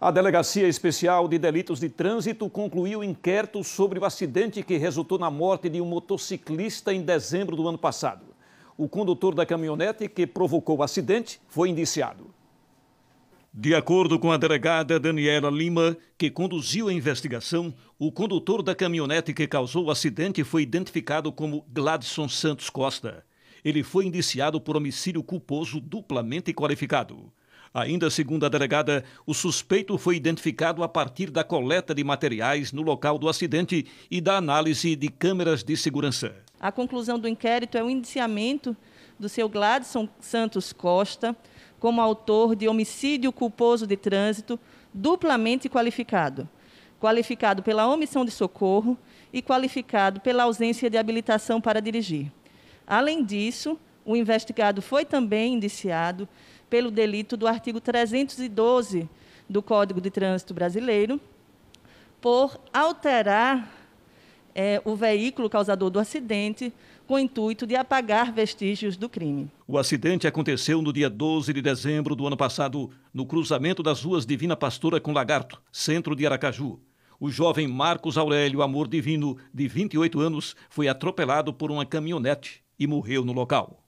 A Delegacia Especial de Delitos de Trânsito concluiu inquérito sobre o acidente que resultou na morte de um motociclista em dezembro do ano passado. O condutor da caminhonete que provocou o acidente foi indiciado. De acordo com a delegada Daniela Lima, que conduziu a investigação, o condutor da caminhonete que causou o acidente foi identificado como Gladson Santos Costa. Ele foi indiciado por homicídio culposo duplamente qualificado. Ainda segundo a delegada, o suspeito foi identificado a partir da coleta de materiais no local do acidente e da análise de câmeras de segurança. A conclusão do inquérito é o indiciamento do seu Gladson Santos Costa como autor de homicídio culposo de trânsito duplamente qualificado. Qualificado pela omissão de socorro e qualificado pela ausência de habilitação para dirigir. Além disso, o investigado foi também indiciado pelo delito do artigo 312 do Código de Trânsito Brasileiro por alterar é, o veículo causador do acidente com o intuito de apagar vestígios do crime. O acidente aconteceu no dia 12 de dezembro do ano passado, no cruzamento das ruas Divina Pastora com Lagarto, centro de Aracaju. O jovem Marcos Aurélio Amor Divino, de 28 anos, foi atropelado por uma caminhonete e morreu no local.